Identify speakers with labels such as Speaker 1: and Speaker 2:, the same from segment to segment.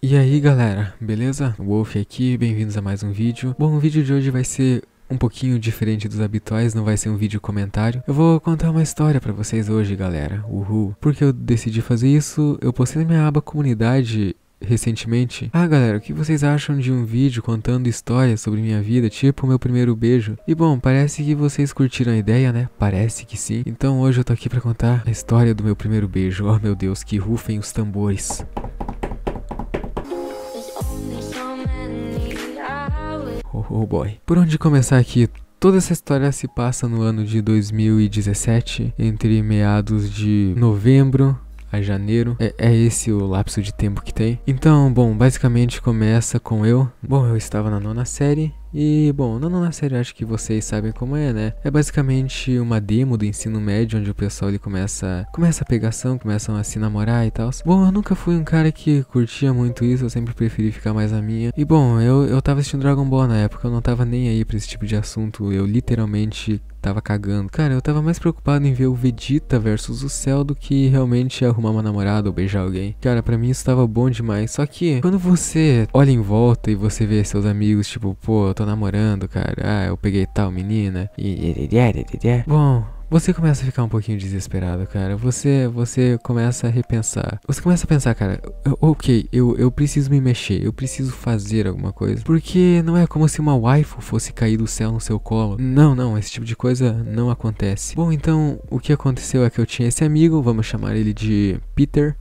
Speaker 1: E aí galera, beleza? Wolf aqui, bem-vindos a mais um vídeo. Bom, o vídeo de hoje vai ser um pouquinho diferente dos habituais, não vai ser um vídeo comentário. Eu vou contar uma história para vocês hoje, galera. Uhul. Porque eu decidi fazer isso, eu postei na minha aba comunidade recentemente. Ah, galera, o que vocês acham de um vídeo contando histórias sobre minha vida, tipo o meu primeiro beijo? E bom, parece que vocês curtiram a ideia, né? Parece que sim. Então hoje eu tô aqui para contar a história do meu primeiro beijo. Oh, meu Deus, que rufem os tambores. oh boy. Por onde começar aqui? Toda essa história se passa no ano de 2017, entre meados de novembro a janeiro. É, é, esse o lapso de tempo que tem. Então, bom, basicamente começa com eu. Bom, eu estava na nona série e bom, não na é série acho que vocês sabem como é, né? É basicamente uma demo do ensino médio onde o pessoal ele começa, começa a pegação, começam a se namorar e tal. Bom, eu nunca fui um cara que curtia muito isso, eu sempre preferi ficar mais a minha. E bom, eu, eu tava assistindo Dragon Ball na época, eu não tava nem aí pra esse tipo de assunto, eu literalmente tava cagando. Cara, eu tava mais preocupado em ver o Vegeta versus o Cell do que realmente arrumar uma namorada ou beijar alguém. Cara, para mim isso tava bom demais. Só que quando você olha em volta e você vê seus amigos, tipo, pô, eu tô namorando, cara. Ah, eu peguei tal menina. E... Bom, você começa a ficar um pouquinho desesperado, cara. Você, você começa a repensar. Você começa a pensar, cara, ok, eu, eu preciso me mexer, eu preciso fazer alguma coisa. Porque não é como se uma waifu fosse cair do céu no seu colo. Não, não, esse tipo de coisa não acontece. Bom, então o que aconteceu é que eu tinha esse amigo, vamos chamar ele de Peter.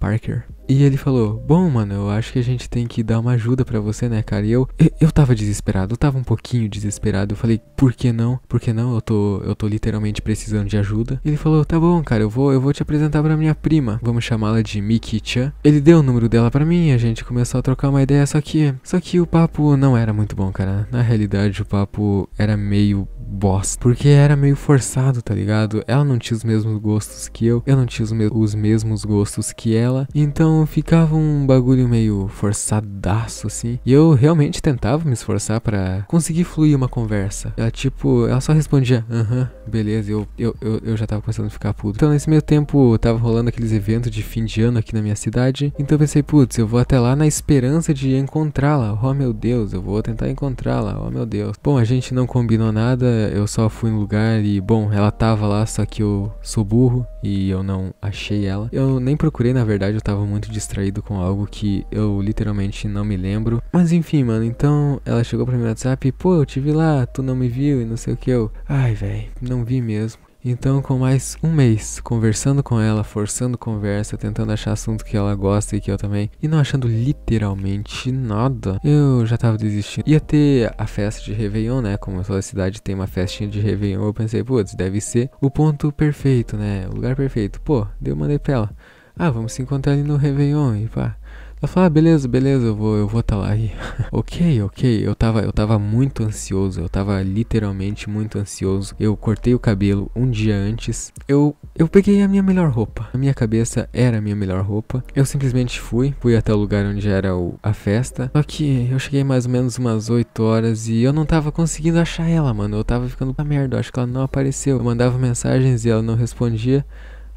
Speaker 1: Parker. E ele falou: Bom, mano, eu acho que a gente tem que dar uma ajuda para você, né, cara? E eu, eu, eu tava desesperado, eu tava um pouquinho desesperado. Eu falei: Por que não? Por que não? Eu tô, eu tô literalmente precisando de ajuda. Ele falou: Tá bom, cara, eu vou, eu vou te apresentar para minha prima. Vamos chamá-la de Miki Chan. Ele deu o número dela para mim, a gente começou a trocar uma ideia, só que, só que o papo não era muito bom, cara. Na realidade, o papo era meio bosta. Porque era meio forçado, tá ligado? Ela não tinha os mesmos gostos que eu, eu não tinha os, me os mesmos gostos que ela. Então ficava um bagulho meio forçadaço, assim. E eu realmente tentava me esforçar para conseguir fluir uma conversa. Ela, tipo, ela só respondia, aham, uh -huh, beleza. Eu, eu, eu, eu, já tava começando a ficar puto. Então nesse meio tempo tava rolando aqueles eventos de fim de ano aqui na minha cidade. Então eu pensei, putz, eu vou até lá na esperança de encontrá-la. Oh meu Deus, eu vou tentar encontrá-la. Oh meu Deus. Bom, a gente não combinou nada eu só fui no lugar e, bom, ela tava lá, só que eu sou burro e eu não achei ela. Eu nem procurei, na verdade, eu tava muito distraído com algo que eu literalmente não me lembro. Mas enfim, mano, então ela chegou pra mim no WhatsApp, pô, eu te vi lá, tu não me viu e não sei o que eu. Ai, velho, não vi mesmo. Então, com mais um mês conversando com ela, forçando conversa, tentando achar assunto que ela gosta e que eu também, e não achando literalmente nada, eu já tava desistindo. Ia ter a festa de Réveillon, né? Como toda cidade tem uma festinha de Réveillon, eu pensei, putz, deve ser o ponto perfeito, né? O lugar perfeito. Pô, deu eu mandei pra ela. Ah, vamos se encontrar ali no Réveillon e pá. Ela falou, ah, beleza, beleza, eu vou, eu vou até tá lá aí. ok, ok. Eu tava, eu tava muito ansioso. Eu tava literalmente muito ansioso. Eu cortei o cabelo um dia antes. Eu, eu peguei a minha melhor roupa. A minha cabeça era a minha melhor roupa. Eu simplesmente fui. Fui até o lugar onde era o, a festa. Só que eu cheguei mais ou menos umas 8 horas e eu não tava conseguindo achar ela, mano. Eu tava ficando pra merda. Eu acho que ela não apareceu. Eu mandava mensagens e ela não respondia.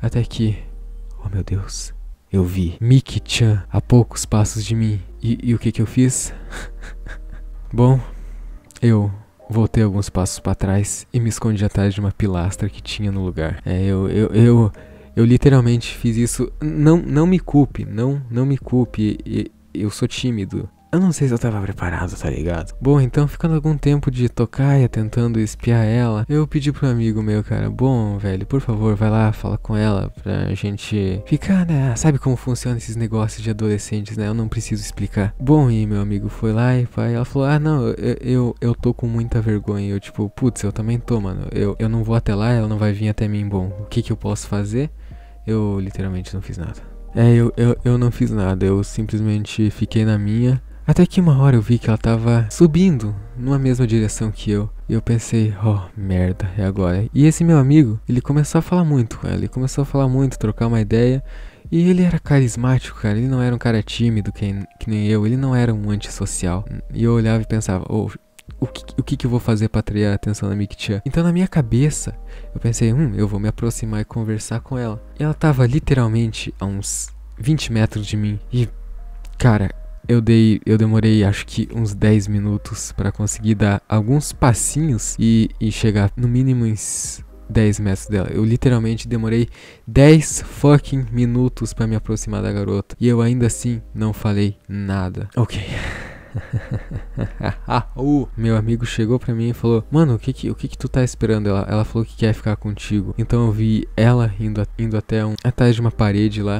Speaker 1: Até que. Oh meu Deus eu vi Miki-chan a poucos passos de mim. E, e o que, que eu fiz? Bom, eu voltei alguns passos para trás e me escondi atrás de uma pilastra que tinha no lugar. É, eu, eu, eu, eu literalmente fiz isso. Não, não me culpe, não, não me culpe. Eu sou tímido. Eu não sei se eu tava preparado, tá ligado? Bom, então ficando algum tempo de tocaia tentando espiar ela, eu pedi pro amigo meu, cara, bom, velho, por favor, vai lá, fala com ela pra gente ficar, né? Sabe como funciona esses negócios de adolescentes, né? Eu não preciso explicar. Bom, e meu amigo foi lá e pai, ela falou: Ah, não, eu, eu, eu tô com muita vergonha. Eu, tipo, putz, eu também tô, mano. Eu, eu não vou até lá, ela não vai vir até mim. Bom, o que que eu posso fazer? Eu literalmente não fiz nada. É, eu, eu, eu não fiz nada, eu simplesmente fiquei na minha. Até que uma hora eu vi que ela tava subindo numa mesma direção que eu. E eu pensei, oh, merda, é agora. E esse meu amigo, ele começou a falar muito com ela, ele começou a falar muito, trocar uma ideia. E ele era carismático, cara. Ele não era um cara tímido que, que nem eu. Ele não era um antissocial. E eu olhava e pensava, oh, o que, o que, que eu vou fazer para atrair a atenção da Mictia? Então, na minha cabeça, eu pensei, hum, eu vou me aproximar e conversar com ela. E ela tava literalmente a uns 20 metros de mim. E, cara, eu dei, eu demorei acho que uns 10 minutos para conseguir dar alguns passinhos e, e chegar no mínimo em 10 metros dela. Eu literalmente demorei 10 fucking minutos para me aproximar da garota e eu ainda assim não falei nada. OK. uh, meu amigo chegou pra mim e falou: Mano, o que que, o que que tu tá esperando? Ela, ela falou que quer ficar contigo. Então eu vi ela indo, indo até um, atrás de uma parede lá.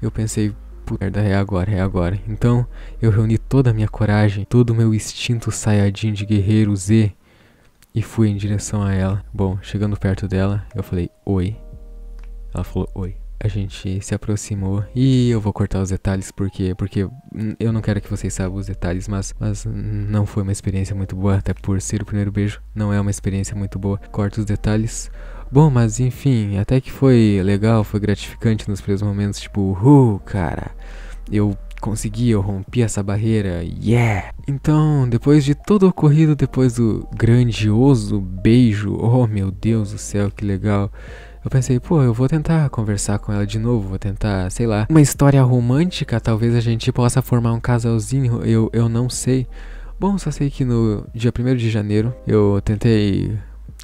Speaker 1: Eu pensei: puta tipo, é agora, é agora. Então, eu reuni toda a minha coragem, todo o meu instinto saiyajin de guerreiro Z e fui em direção a ela. Bom, chegando perto dela, eu falei oi. Ela falou oi. A gente se aproximou e eu vou cortar os detalhes porque porque hum, eu não quero que vocês saibam os detalhes, mas mas hum, não foi uma experiência muito boa, até por ser o primeiro beijo, não é uma experiência muito boa. Corto os detalhes. Bom, mas enfim, até que foi legal, foi gratificante nos primeiros momentos, tipo, uh, cara, eu consegui, eu rompi essa barreira, yeah! Então, depois de todo o ocorrido, depois do grandioso beijo, oh meu Deus do céu, que legal. Eu pensei, pô, eu vou tentar conversar com ela de novo, vou tentar, sei lá, uma história romântica, talvez a gente possa formar um casalzinho, eu, eu não sei. Bom, só sei que no dia 1 de janeiro eu tentei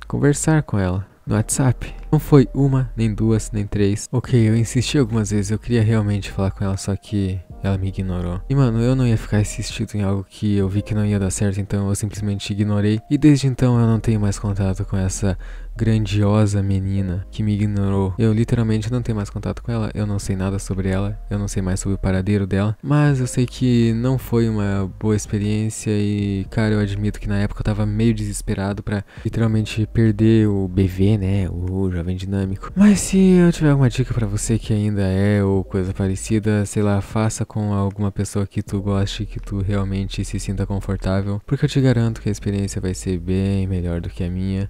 Speaker 1: conversar com ela no WhatsApp. Não foi uma, nem duas, nem três. Ok, eu insisti algumas vezes, eu queria realmente falar com ela, só que ela me ignorou. E mano, eu não ia ficar insistindo em algo que eu vi que não ia dar certo, então eu simplesmente ignorei. E desde então eu não tenho mais contato com essa grandiosa menina que me ignorou. Eu literalmente não tenho mais contato com ela, eu não sei nada sobre ela, eu não sei mais sobre o paradeiro dela, mas eu sei que não foi uma boa experiência e, cara, eu admito que na época eu tava meio desesperado para literalmente perder o BV, né? O bem dinâmico. Mas se eu tiver alguma dica para você que ainda é ou coisa parecida, sei lá, faça com alguma pessoa que tu goste, que tu realmente se sinta confortável, porque eu te garanto que a experiência vai ser bem melhor do que a minha.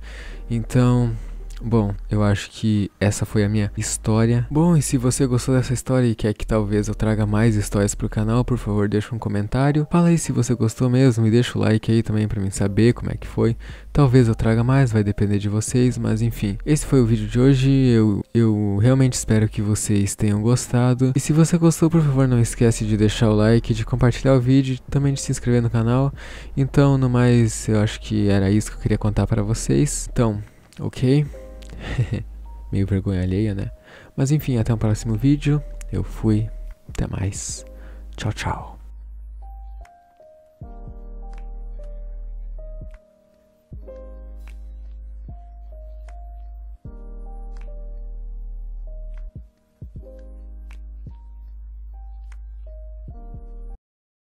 Speaker 1: Então, Bom, eu acho que essa foi a minha história. Bom, e se você gostou dessa história e quer que talvez eu traga mais histórias pro canal, por favor, deixa um comentário. Fala aí se você gostou mesmo e deixa o like aí também para mim saber como é que foi. Talvez eu traga mais, vai depender de vocês, mas enfim. Esse foi o vídeo de hoje, eu, eu realmente espero que vocês tenham gostado. E se você gostou, por favor, não esquece de deixar o like, de compartilhar o vídeo e também de se inscrever no canal. Então, no mais, eu acho que era isso que eu queria contar para vocês. Então, ok? Meio vergonha alheia, né? Mas enfim, até o próximo vídeo. Eu fui. Até mais. Tchau, tchau.